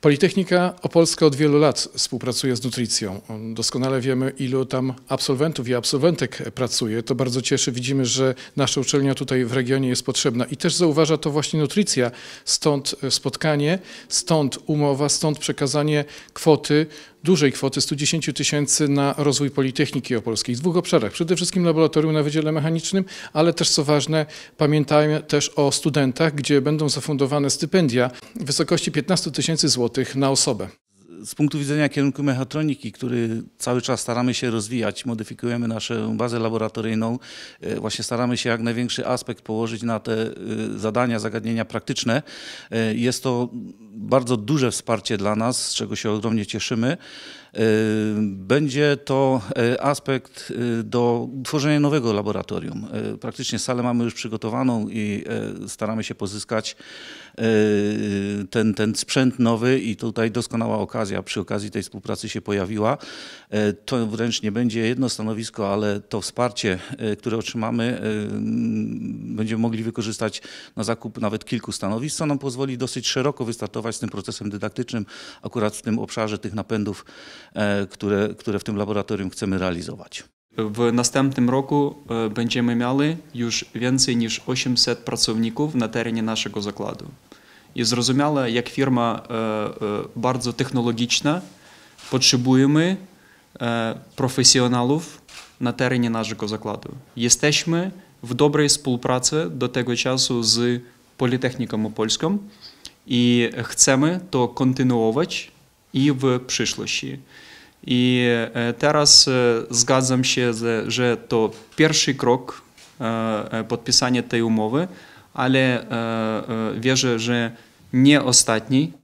Politechnika Opolska od wielu lat współpracuje z Nutricją. Doskonale wiemy, ilu tam absolwentów i absolwentek pracuje. To bardzo cieszy. Widzimy, że nasza uczelnia tutaj w regionie jest potrzebna i też zauważa to właśnie Nutricja. Stąd spotkanie, stąd umowa, stąd przekazanie kwoty dużej kwoty 110 tysięcy na rozwój Politechniki Opolskiej w dwóch obszarach. Przede wszystkim laboratorium na Wydziale Mechanicznym, ale też co ważne, pamiętajmy też o studentach, gdzie będą zafundowane stypendia w wysokości 15 tysięcy złotych na osobę z punktu widzenia kierunku mechatroniki, który cały czas staramy się rozwijać, modyfikujemy naszą bazę laboratoryjną, e, właśnie staramy się jak największy aspekt położyć na te e, zadania, zagadnienia praktyczne. E, jest to bardzo duże wsparcie dla nas, z czego się ogromnie cieszymy. E, będzie to e, aspekt e, do tworzenia nowego laboratorium. Praktycznie salę mamy już przygotowaną i staramy się pozyskać ten, ten sprzęt nowy i tutaj doskonała okazja przy okazji tej współpracy się pojawiła. To wręcz nie będzie jedno stanowisko, ale to wsparcie, które otrzymamy, będziemy mogli wykorzystać na zakup nawet kilku stanowisk, co nam pozwoli dosyć szeroko wystartować z tym procesem dydaktycznym akurat w tym obszarze tych napędów, e, które, które w tym laboratorium chcemy realizować. W następnym roku e, będziemy mieli już więcej niż 800 pracowników na terenie naszego zakładu. I zrozumiała, jak firma e, bardzo technologiczna, potrzebujemy profesjonalów na terenie naszego zakładu. Jesteśmy w dobrej współpracy do tego czasu z Politechniką Opolską i chcemy to kontynuować i w przyszłości. I e, teraz e, zgadzam się, że to pierwszy krok e, podpisania tej umowy, ale wierzę, że nie ostatni,